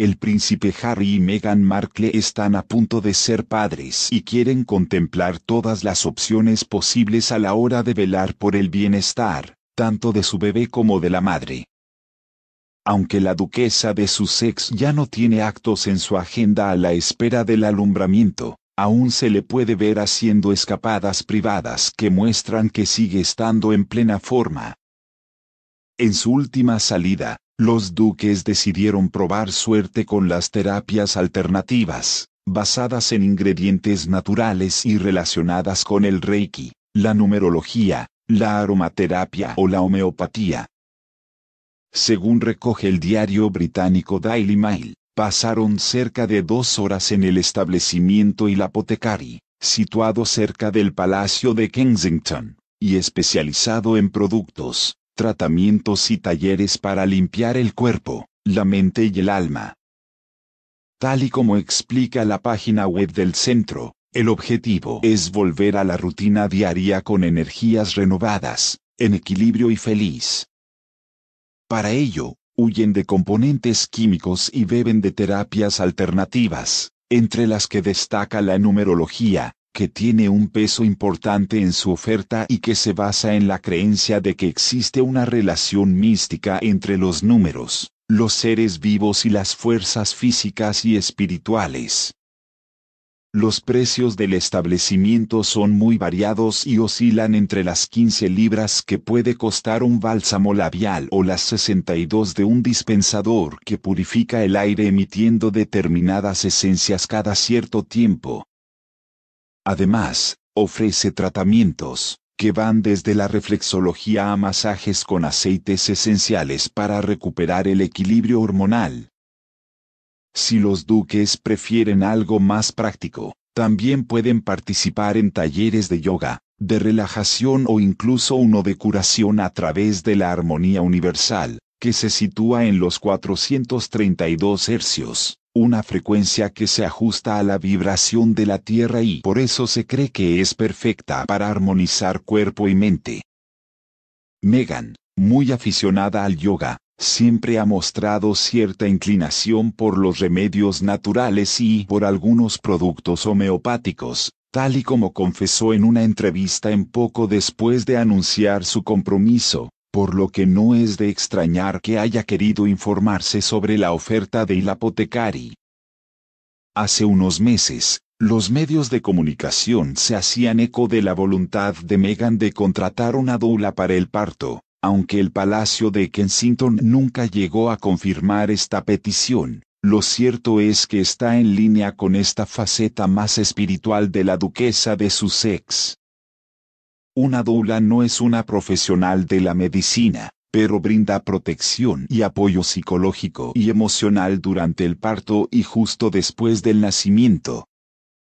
El príncipe Harry y Meghan Markle están a punto de ser padres y quieren contemplar todas las opciones posibles a la hora de velar por el bienestar, tanto de su bebé como de la madre. Aunque la duquesa de Sussex ya no tiene actos en su agenda a la espera del alumbramiento, aún se le puede ver haciendo escapadas privadas que muestran que sigue estando en plena forma. En su última salida, los duques decidieron probar suerte con las terapias alternativas, basadas en ingredientes naturales y relacionadas con el reiki, la numerología, la aromaterapia o la homeopatía. Según recoge el diario británico Daily Mail, pasaron cerca de dos horas en el establecimiento y la apotecari, situado cerca del Palacio de Kensington, y especializado en productos, tratamientos y talleres para limpiar el cuerpo, la mente y el alma. Tal y como explica la página web del centro, el objetivo es volver a la rutina diaria con energías renovadas, en equilibrio y feliz. Para ello, huyen de componentes químicos y beben de terapias alternativas, entre las que destaca la numerología, que tiene un peso importante en su oferta y que se basa en la creencia de que existe una relación mística entre los números, los seres vivos y las fuerzas físicas y espirituales. Los precios del establecimiento son muy variados y oscilan entre las 15 libras que puede costar un bálsamo labial o las 62 de un dispensador que purifica el aire emitiendo determinadas esencias cada cierto tiempo, Además, ofrece tratamientos, que van desde la reflexología a masajes con aceites esenciales para recuperar el equilibrio hormonal. Si los duques prefieren algo más práctico, también pueden participar en talleres de yoga, de relajación o incluso uno de curación a través de la armonía universal, que se sitúa en los 432 hercios una frecuencia que se ajusta a la vibración de la Tierra y por eso se cree que es perfecta para armonizar cuerpo y mente. Megan, muy aficionada al yoga, siempre ha mostrado cierta inclinación por los remedios naturales y por algunos productos homeopáticos, tal y como confesó en una entrevista en poco después de anunciar su compromiso, por lo que no es de extrañar que haya querido informarse sobre la oferta de apotecari. Hace unos meses, los medios de comunicación se hacían eco de la voluntad de Meghan de contratar una doula para el parto, aunque el Palacio de Kensington nunca llegó a confirmar esta petición. Lo cierto es que está en línea con esta faceta más espiritual de la duquesa de Sussex. Una doula no es una profesional de la medicina, pero brinda protección y apoyo psicológico y emocional durante el parto y justo después del nacimiento,